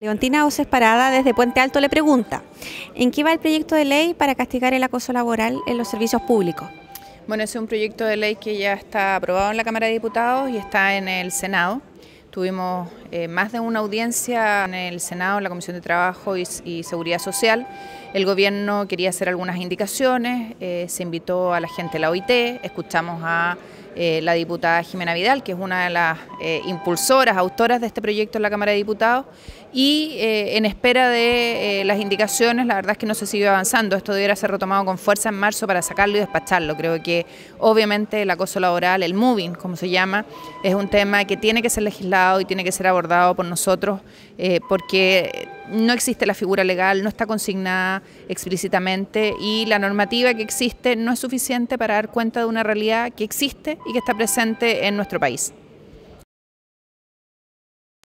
Leontina Oces Parada desde Puente Alto le pregunta, ¿en qué va el proyecto de ley para castigar el acoso laboral en los servicios públicos? Bueno, es un proyecto de ley que ya está aprobado en la Cámara de Diputados y está en el Senado. Tuvimos eh, más de una audiencia en el Senado, en la Comisión de Trabajo y, Seguridad Social. El gobierno quería hacer algunas indicaciones, eh, se invitó a la gente de la OIT, escuchamos a eh, la diputada Jimena Vidal, que es una de las eh, impulsoras, autoras de este proyecto en la Cámara de Diputados, y eh, en espera de las indicaciones, la verdad es que no se sigue avanzando, esto debiera ser retomado con fuerza en marzo para sacarlo y despacharlo. Creo que obviamente el acoso laboral, el moving, como se llama, es un tema que tiene que ser legislado y tiene que ser abordado por nosotros, porque no existe la figura legal, no está consignada explícitamente y la normativa que existe no es suficiente para dar cuenta de una realidad que existe y que está presente en nuestro país.